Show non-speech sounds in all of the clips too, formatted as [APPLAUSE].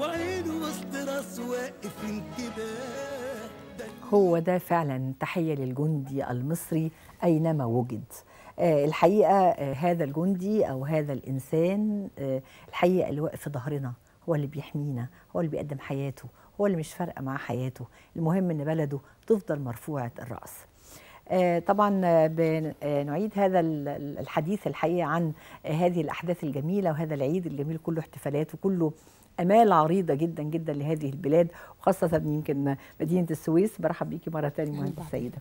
وعينه وسط راسه واقف انتباه هو ده فعلا تحية للجندي المصري أينما وجد آه، الحقيقة آه، هذا الجندي أو هذا الإنسان آه، الحقيقة اللي واقف في ظهرنا هو اللي بيحمينا هو اللي بيقدم حياته هو اللي مش فارقة مع حياته المهم إن بلده تفضل مرفوعة الرأس طبعا بنعيد هذا الحديث الحقيقه عن هذه الاحداث الجميله وهذا العيد الجميل كله احتفالات وكله امال عريضه جدا جدا لهذه البلاد وخاصه يمكن مدينه السويس برحب بيكي مره ثانيه مهندسه سيده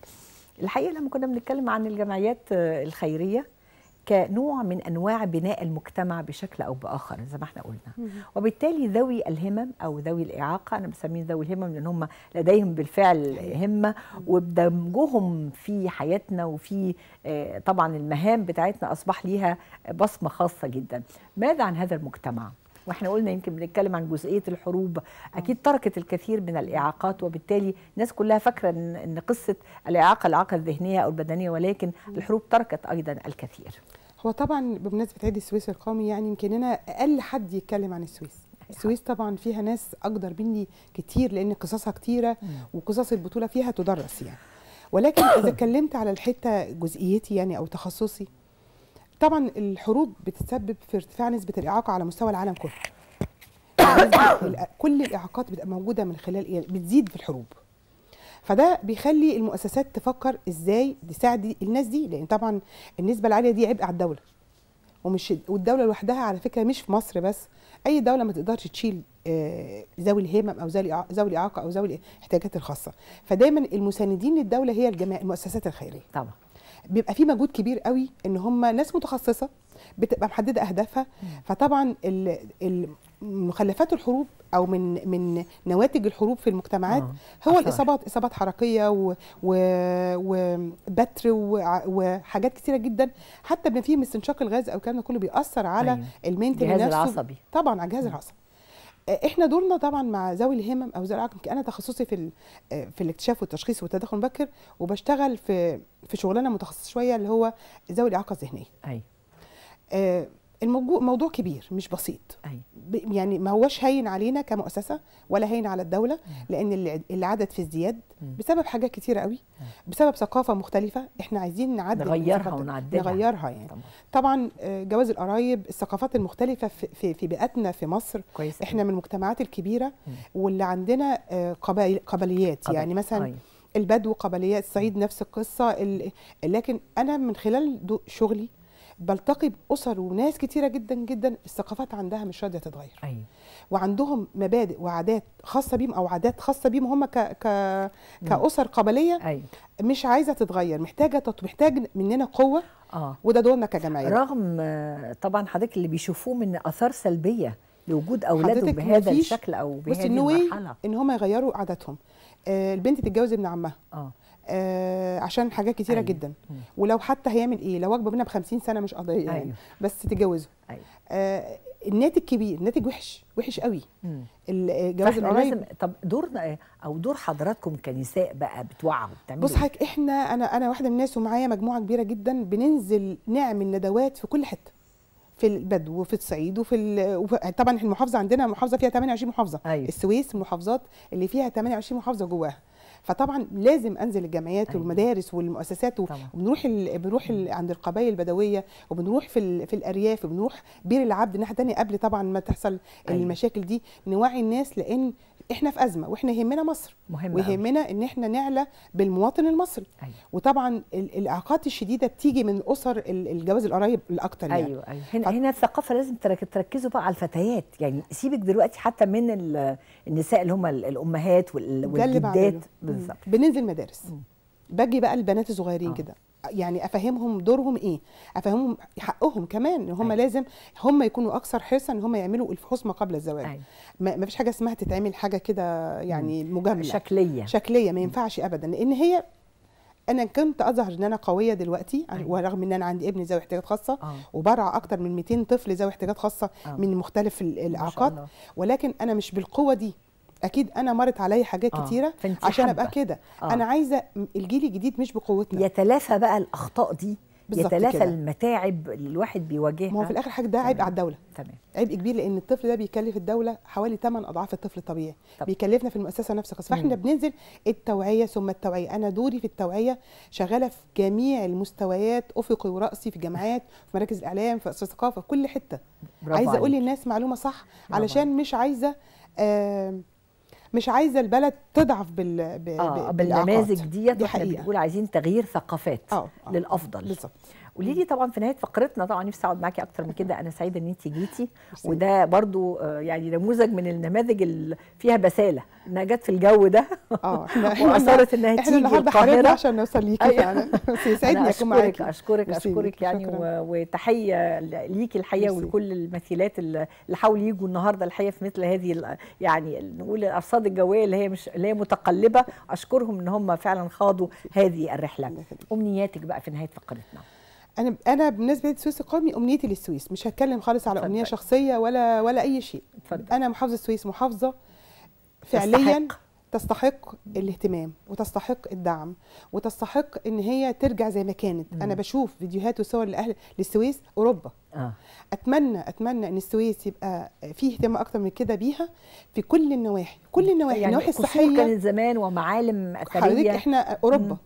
الحقيقه لما كنا بنتكلم عن الجمعيات آه، الخيريه كنوع من انواع بناء المجتمع بشكل او باخر زي ما احنا قلنا وبالتالي ذوي الهمم او ذوي الاعاقه انا بسميهم ذوي الهمم لان هم لديهم بالفعل همه وبدمجهم في حياتنا وفي آه، طبعا المهام بتاعتنا اصبح ليها بصمه خاصه جدا ماذا عن هذا المجتمع واحنا قلنا يمكن بنتكلم عن جزئيه الحروب اكيد تركت الكثير من الاعاقات وبالتالي الناس كلها فاكره ان قصه الاعاقه الاعاقه الذهنيه او البدنيه ولكن الحروب تركت ايضا الكثير هو طبعا بمناسبه عيد السويس القومي يعني يمكن انا اقل حد يتكلم عن السويس السويس طبعا فيها ناس اقدر مني كتير لان قصصها كتيره وقصص البطوله فيها تدرس يعني ولكن اذا [COUGHS] اتكلمت على الحته جزئيتي يعني او تخصصي طبعا الحروب بتتسبب في ارتفاع نسبه الاعاقه على مستوى العالم كله يعني كل الاعاقات بتبقى موجوده من خلال ايه بتزيد في الحروب فده بيخلي المؤسسات تفكر ازاي تساعد الناس دي لان طبعا النسبه العاليه دي عبء على الدوله ومش والدوله لوحدها على فكره مش في مصر بس اي دوله ما تقدرش تشيل آه، ذوي الهمم او ذوي الاعاقه او ذوي الاحتياجات الخاصه فدايما المساندين للدوله هي المؤسسات الخيريه طبعا بيبقى في مجهود كبير قوي ان هم ناس متخصصه بتبقى محدده اهدافها فطبعا مخلفات الحروب او من من نواتج الحروب في المجتمعات آه، هو الاصابات اصابات حركيه وبتر وحاجات كثيره جدا حتى بما فيه استنشاق الغاز او الكلام ده كله بيأثر على أيوه. المينتل نفسه العصبي طبعا على الجهاز العصبي احنا دورنا طبعا مع ذوي الهمم او ذوي الاعاقه انا تخصصي في في الاكتشاف والتشخيص والتدخل المبكر وبشتغل في في شغلانه متخصصه شويه اللي هو ذوي الاعاقه الذهنيه ايوه آه، الموضوع كبير مش بسيط ايوه يعني ما هوش هين علينا كمؤسسه ولا هين على الدوله لان العدد في ازدياد بسبب حاجات كتيره قوي بسبب ثقافه مختلفه احنا عايزين نعدل نغيرها ونعدلها نغيرها يعني طبعا, آه، جواز القرايب الثقافات المختلفه في في بيئتنا في مصر كويس احنا من المجتمعات الكبيره واللي عندنا آه، قبائل قبليات يعني مثلا طيب. البدو قبليات الصعيد نفس القصه لكن انا من خلال شغلي بلتقي باسر وناس كتيره جدا جدا الثقافات عندها مش راضيه تتغير أيوة. وعندهم مبادئ وعادات خاصه بيهم او عادات خاصه بيهم هم ك... ك... كاسر قبليه أيوة. مش عايزه تتغير محتاجه تط... محتاج مننا قوه آه. وده دورنا كجمعيه رغم آه، طبعا حضرتك اللي بيشوفوه من اثار سلبيه لوجود اولادهم بهذا الشكل او بهذه إيه؟ المرحله ان هم يغيروا عاداتهم آه البنت تتجوز ابن عمها آه. آه عشان حاجات كتيره أيوة. جدا ولو حتى هيعمل ايه لو اكبر منها ب 50 سنه مش قضيه يعني. أيوة. يعني بس تجوزه أيوة. آه الناتج كبير الناتج وحش وحش قوي الجواز القريب لازم طب دورنا او دور حضراتكم كنساء بقى بتوعوا بص إيه؟ حضرتك احنا انا انا واحده من الناس ومعايا مجموعه كبيره جدا بننزل نعمل ندوات في كل حته في البدو وفي الصعيد وفي ال... طبعا المحافظه عندنا محافظه فيها 28 محافظه أيوة. السويس محافظات اللي فيها 28 محافظه جواها فطبعا لازم انزل الجمعيات أيوة. والمدارس والمؤسسات و... وبنروح ال... بنروح ال... عند القبائل البدويه وبنروح في ال... في الارياف وبنروح بير العبد الناحيه الثانيه قبل طبعا ما تحصل أيوة. المشاكل دي نوعي الناس لان احنا في ازمه واحنا يهمنا مصر مهم ويهمنا ان احنا نعلى بالمواطن المصري أيوة. وطبعا الاعاقات الشديده بتيجي من اسر الجواز القريب الاكثر يعني ايوه ايوه هنا, ف... هنا الثقافه لازم تركزوا بقى على الفتيات يعني سيبك دلوقتي حتى من النساء اللي هم الامهات والجدات بالظبط بننزل مدارس باجي بقى البنات الصغيرين آه. كده يعني افهمهم دورهم ايه افهمهم حقهم كمان ان هم أي. أيوة. لازم هم يكونوا اكثر حرصا ان هم يعملوا الفحوص ما قبل الزواج أي. أيوة. ما فيش حاجه اسمها تتعمل حاجه كده يعني مجامله شكليه شكليه ما ينفعش ابدا لان هي انا كنت اظهر ان انا قويه دلوقتي أي. أيوة. ورغم ان انا عندي ابن ذوي احتياجات خاصه آه. وبرع اكتر من 200 طفل ذوي احتياجات خاصه آه. من مختلف الاعاقات ولكن انا مش بالقوه دي اكيد انا مرت عليا حاجات آه. كتيره عشان ابقى كده آه. انا عايزه الجيل الجديد مش بقوتنا يتلافى بقى الاخطاء دي يتلافى المتاعب اللي الواحد بيواجهها ما هو في الاخر حاجه ده عبء على الدوله تمام عبء كبير لان الطفل ده بيكلف الدوله حوالي 8 اضعاف الطفل الطبيعي طب. بيكلفنا في المؤسسه نفسها فاحنا بننزل التوعيه ثم التوعيه انا دوري في التوعيه شغاله في جميع المستويات افقي وراسي في جامعات في مراكز الاعلام في الثقافه في كل حته عايزه اقول للناس معلومه صح علشان مش عايزه آه مش عايزه البلد تضعف بال آه، بالنماذج ديت دي احنا بنقول عايزين تغيير ثقافات أوه. أوه. للافضل بالظبط قولي لي طبعا في نهايه فقرتنا طبعا نفسي اقعد معاكي اكتر من كده انا سعيده ان انت جيتي وده برضو آه، يعني نموذج من النماذج اللي فيها بساله انها جت في الجو ده اه [LAUGHS] واثرت انها تيجي النهارده حضرتك عشان نوصل ليكي يعني أيوة. سعيدني اكون معاكي اشكرك اشكرك يعني وتحيه ليكي الحقيقه ولكل المثيلات اللي حاولوا يجوا النهارده الحقيقه في مثل هذه يعني نقول الارصاد الجويه اللي هي مش اللي هي متقلبه اشكرهم ان هم فعلا خاضوا هذه الرحله امنياتك بقى في نهايه فقرتنا انا انا بالنسبه للسويس القومي امنيتي للسويس مش هتكلم خالص على امنيه شخصيه ولا ولا اي شيء فضل. انا محافظه السويس محافظه فعليا تستحق. تستحق الاهتمام وتستحق الدعم وتستحق ان هي ترجع زي ما كانت مم. انا بشوف فيديوهات وصور لاهل للسويس اوروبا آه. اتمنى اتمنى ان السويس يبقى فيه اهتمام اكتر من كده بيها في كل النواحي كل النواحي يعني النواحي الصحيه كانت زمان ومعالم اثريه حضرتك احنا اوروبا مم.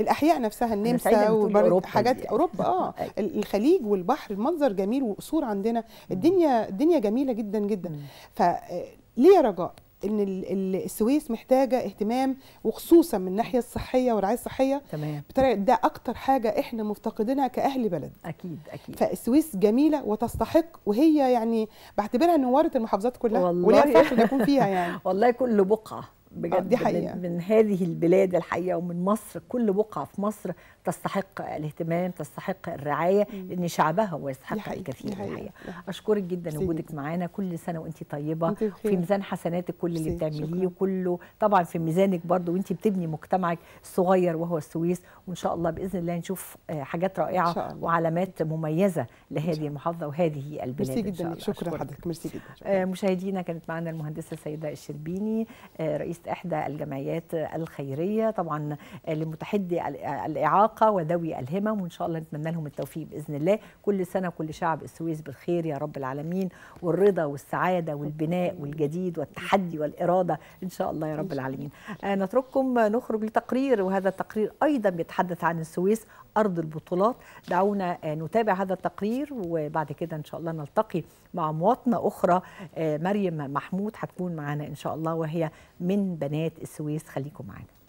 الاحياء نفسها النمسا وبرد حاجات اوروبا اه [LAUGHS] أيوة. الخليج والبحر المنظر جميل وقصور عندنا الدنيا الدنيا جميله جدا جدا فليه آه، رجاء ان السويس محتاجه اهتمام وخصوصا من الناحيه الصحيه والرعايه الصحيه تمام بطريقه ده اكتر حاجه احنا مفتقدينها كاهل بلد اكيد اكيد فالسويس جميله وتستحق وهي يعني بعتبرها نوارة المحافظات كلها والله وليها فخر يكون [LAUGHS] فيها يعني والله كل بقعه بجد آه، دي حقيقة. من, من هذه البلاد الحقيقه ومن مصر كل بقعه في مصر تستحق الاهتمام تستحق الرعايه لان شعبها هو يستحق الكثير الحقيقه اشكرك جدا وجودك معانا كل سنه وانت طيبه في ميزان حسناتك كل اللي بتعمليه وكله طبعا في ميزانك برضه وانت بتبني مجتمعك الصغير وهو السويس وان شاء الله باذن الله نشوف آه، حاجات رائعه وعلامات مميزه لهذه المحافظه وهذه البلاد ميرسي جدا شكرا لحضرتك ميرسي جدا مشاهدينا كانت معنا المهندسه سيده الشربيني آه، رئيس رئيسة إحدى الجمعيات الخيرية طبعا لمتحدي الإعاقة وذوي الهمم وإن شاء الله نتمنى لهم التوفيق بإذن الله كل سنة وكل شعب السويس بالخير يا رب العالمين والرضا والسعادة والبناء والجديد والتحدي والإرادة إن شاء الله يا رب العالمين آه، نترككم نخرج لتقرير وهذا التقرير أيضا بيتحدث عن السويس أرض البطولات دعونا آه، نتابع هذا التقرير وبعد كده إن شاء الله نلتقي مع مواطنة أخرى آه، مريم محمود هتكون معنا إن شاء الله وهي من بنات السويس خليكم معنا